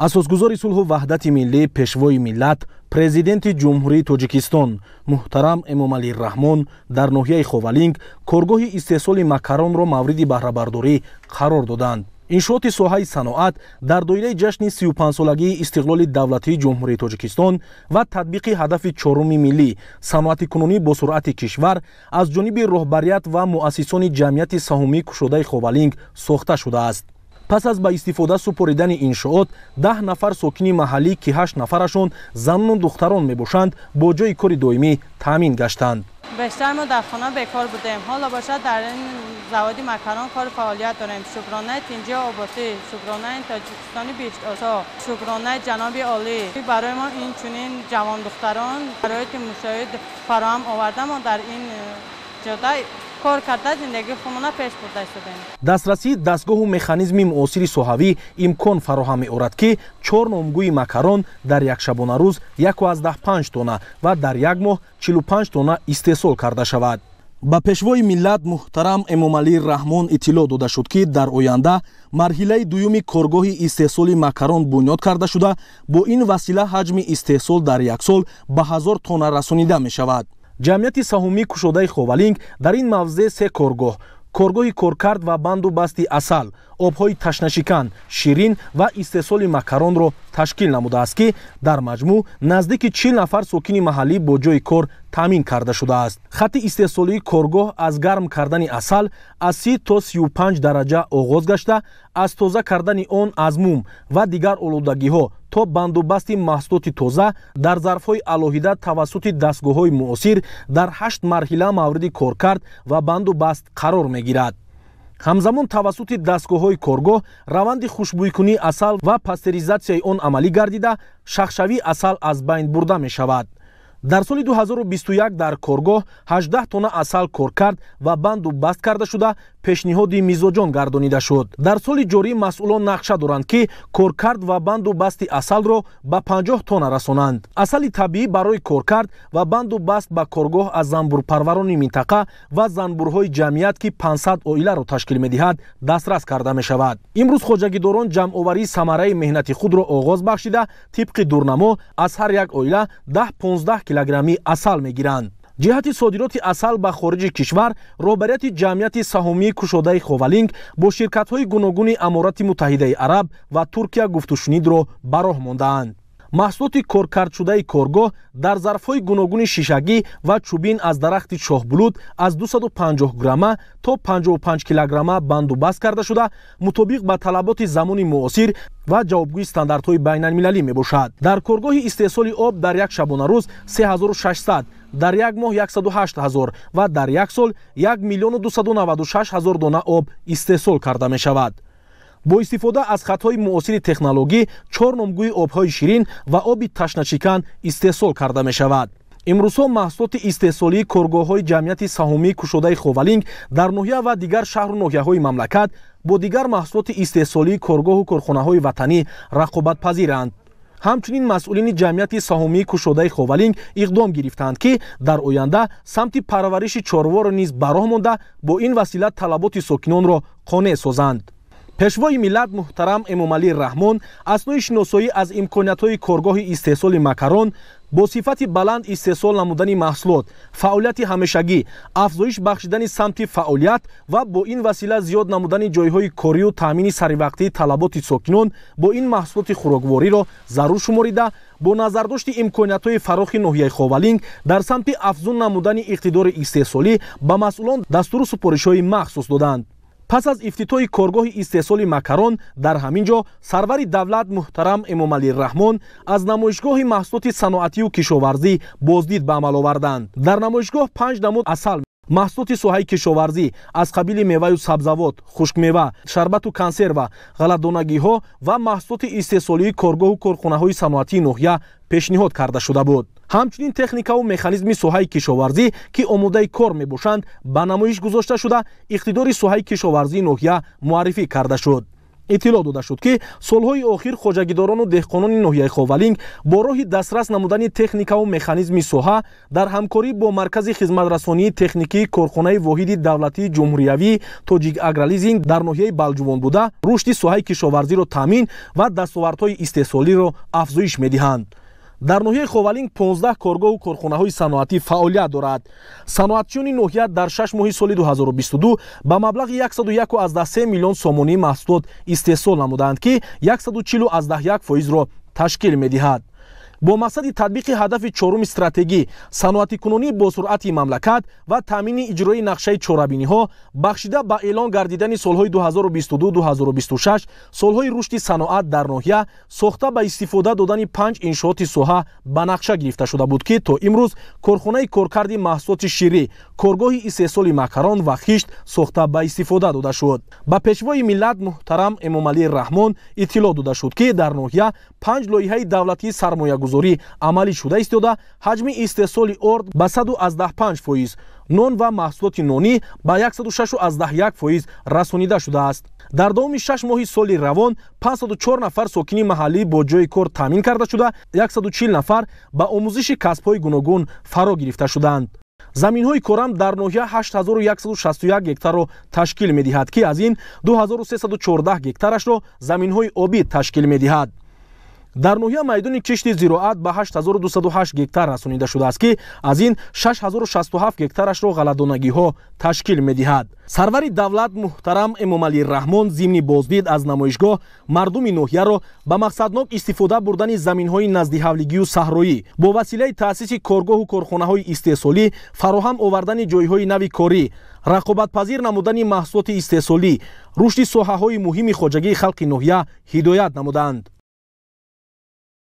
асосгузори сулҳу ваҳдати миллӣ пешвои миллат президенти ҷумҳурии тоҷикистон муҳтарам эмомалӣ раҳмон дар ноҳияи ховалинг коргоҳи истеҳсоли макаронро мавриди баҳрабардорӣ қарор доданд иншооти соҳаи саноат дар доираи ҷашни сиюпансолагии истиқлоли давлатии ҷумҳурии тоҷикистон ва татбиқи ҳадафи чоруми миллӣ саноатикунонӣ бо суръати кишвар аз ҷониби роҳбарият ва муассисони ҷамъияти саҳумии кушодаи ховалинг сохта шудааст пас аз ба истифода супоридани иншоот даҳ нафар сокини маҳаллӣ ки ҳашт нафарашон занону духтарон мебошанд бо ҷои кори доимӣ таъмин гаштанд бештар мо дар хона бекор будем ҳоло бошад дар ин заводи макарон кори фаъолият дорем шукронаи тинҷи обосӣ шукронаи тоҷикистони бештосо шукронаи ҷаноби олӣ барои мо инчунин ҷавондухтарон шароити мушоид фароҳам оварда мо дар ин ҷода кор карда зиндагии худмона пеш бурда шудем дастрасии дастгоҳу механизми муосири соҳавӣ имкон фароҳам меорад ки чор номгӯи макарон дар якшабонарӯз 15 тона ва дар як моҳ 45 тона истеҳсол карда шавад ба пешвои миллат муҳтарам эмомалӣ раҳмон иттилоъ дода шуд ки дар оянда марҳилаи дуюми коргоҳи истеҳсоли макарон бунёд карда шуда бо ин васила ҳаҷми истеҳсол дар як сол ба 1000 тона расонида мешавад ҷамъияти саҳумӣ кушодаи ховалинг дар ин мавзе се коргоҳ коргоҳи коркард ва банду басти асал обҳои ташнашикан ширин ва истеҳсоли макаронро ташкил намудааст ки дар маҷмӯъ наздики чил нафар сокини маҳаллӣ бо ҷои кор таъмин карда шудааст хатти истеҳсолии коргоҳ аз гарм кардани асал аз с0 то 35 дараҷа оғоз гашта аз тоза кардани он аз мум ва дигар олудагиҳо то бандубасти маҳсулоти тоза дар зарфҳои алоҳида тавассути дастгоҳҳои муосир дар ҳашт марҳила мавриди коркард ва бандубаст қарор мегирад ҳамзамон тавассути дастгоҳҳои коргоҳ раванди хушбӯйкунии асал ва пастеризатсияи он амалӣ гардида шахшавии асал аз байн бурда мешавад дар соли 2021 дар коргоҳ 18 тонна асал кор кард ва банду баст карда шуда пешниҳоди мизоҷон гардонида шуд дар соли ҷорӣ масъулон нақша доранд ки коркард ва банду басти асалро ба 50 тонна расонанд асали табиӣ барои коркард ва банду баст ба коргоҳ аз занбурпарварони минтақа ва занбурҳои ҷамъият ки 500 оиларо ташкил медиҳад дастрас карда мешавад имрӯз хоҷагидорон ҷамъоварии самараи меҳнати худро оғоз бахшида тибқи дурнамо аз ҳар як оила 10-15 кг کیلوگرمی اصل میگیرند جهت صادرات اصل به خارج کشور روبریت جمعیت سهامی کشوده خوولینگ با شرکت های گوناگون امارات متحده عرب و ترکیه گفتوشنید رو براه را маҳсулоти коркардшудаи коргоҳ дар зарфҳои гуногуни шишагӣ ва чубин аз дарахти чоҳбулуд аз 250 грамма то 55 килограмма бандубаст карда шуда мутобиқ ба талаботи замони муосир ва ҷавобгӯи стандартҳои байналмилалӣ мебошад дар коргоҳи истеҳсоли об дар як шабонарӯз 3600 дар як моҳ 108 0 ва дар як сол 1 296 000 дона об истеҳсол карда мешавад бо истифода аз хатҳои муосири технологӣ чор номгӯи обҳои ширин ва оби ташначикан истеҳсол карда мешавад имрӯзҳо маҳсулоти истеҳсолии коргоҳҳои ҷамъияти саҳомии кушодаи ховалинг дар ноҳия ва дигар шаҳру ноҳияҳои мамлакат бо дигар маҳсулоти истеҳсолии коргоҳу корхонаҳои ватанӣ рақобатпазиранд ҳамчунин масъулини ҷамъияти саҳомии кушодаи ховалинг иқдом гирифтанд ки дар оянда самти парвариши чорворо низ бароҳ монда бо ин васила талаботи сокинонро қонеъ созанд пешвои миллат муҳтарам эмомалӣ раҳмон аснои шиносоӣ аз имкониятҳои коргоҳи истеҳсоли макарон бо сифати баланд истеҳсол намудани маҳсулот фаъолияти ҳамешагӣ афзоиш бахшидани самти фаъолият ва бо ин васила зиёд намудани ҷойҳои корию таъмини саривақтии талаботи сокинон бо ин маҳсулоти хӯроквориро зарур шуморида бо назардошти имкониятҳои фарохи ноҳияи ховалинг дар самти афзун намудани иқтидори истеҳсолӣ ба масъулон дастуру супоришҳои махсус доданд پس از افتتاح کارگاه استحصال مکرون در همین جا سرور دولت محترم امام علی رحمان از نمایشگاه محصولات صنعتی و کشاورزی بازدید به عمل آوردند در نمایشگاه پنج نمود اصل маҳсулоти соҳаи кишоварзӣ аз қабили меваю сабзавот хушкмева шарбату консерва ғалатдонагиҳо ва маҳсулоти истеҳсолии коргоҳу корхонаҳои саноатии ноҳия пешниҳод карда шуда буд ҳамчунин техникаву механизми соҳаи кишоварзӣ ки омодаи кор мебошанд ба намоиш гузошта шуда иқтидори соҳаи кишоварзии ноҳия муаррифӣ карда шуд иттилоъ дода шуд ки солҳои охир хоҷагидорону деҳқонони ноҳияи ховалинг бо роҳи дастрас намудани техникаву механизми соҳа дар ҳамкорӣ бо маркази хизматрасонии техникии корхонаи воҳиди давлатии ҷумҳуриявӣ тоҷик агролизинг дар ноҳияи балҷувон буда рушди соҳаи кишоварзиро таъмин ва дастовардҳои истеҳсолиро афзоиш медиҳанд дар ноҳияи ховалинг 15 коргоҳу корхонаҳои саноатӣ фаъолият дорад саноатчиёни ноҳия дар 6 моҳи соли 2022 ба маблағи 1 мллн сомонии маҳсулот истеҳсол намуданд ки 141 фоизро ташкил медиҳад бо мақсади татбиқи ҳадафи чоруми стратегӣ саноатикунонии босуръати мамлакат ва таъмини иҷрои нақшаи чорабиниҳо бахшида ба эълон гардидани солҳои 2022-2026 солҳои рушди саноат дар ноҳия сохта ба истифода додани панҷ иншооти соҳа ба нақша гирифта шуда буд ки то имрӯз корхонаи коркарди маҳсулоти ширӣ коргоҳи истеҳсоли макарон ва хишт сохта ба истифода дода шуд ба пешвои миллат муҳтарам эмомалии раҳмон иттилоъ дода шуд ки дар ноҳия панҷ лоиҳаи давлатии сармоягуз бозорӣ амалӣ шуда истода ҳаҷми истеҳсоли орд ба 115 фоиз нон ва маҳсулоти нонӣ ба 161 фоиз расонида шудааст дар давоми шаш моҳи соли равон 504 нафар сокини маҳаллӣ бо ҷои кор таъмин карда шуда 140 нафар ба омӯзиши касбҳои гуногун фаро гирифта шуданд заминҳои корам дар ноҳия 8161 гектарро ташкил медиҳад ки аз ин 2314 гектарашро заминҳои обӣ ташкил медиҳад дар ноҳия майдони кишти зироат ба 8208 гектар расонида шудааст ки аз ин 667 гектарашро ғаладонагиҳо ташкил медиҳад сарвари давлат муҳтарам эмомалӣ раҳмон зимни боздид аз намоишгоҳ мардуми ноҳияро ба мақсаднок истифода бурдани заминҳои назди ҳавлигию саҳроӣ бо василаи таъсиси коргоҳу корхонаҳои истеҳсолӣ фароҳам овардани ҷойҳои нави корӣ рақобатпазир намудани маҳсулоти истеҳсолӣ рушди соҳаҳои муҳими хоҷагии халқи ноҳия ҳидоят намуданд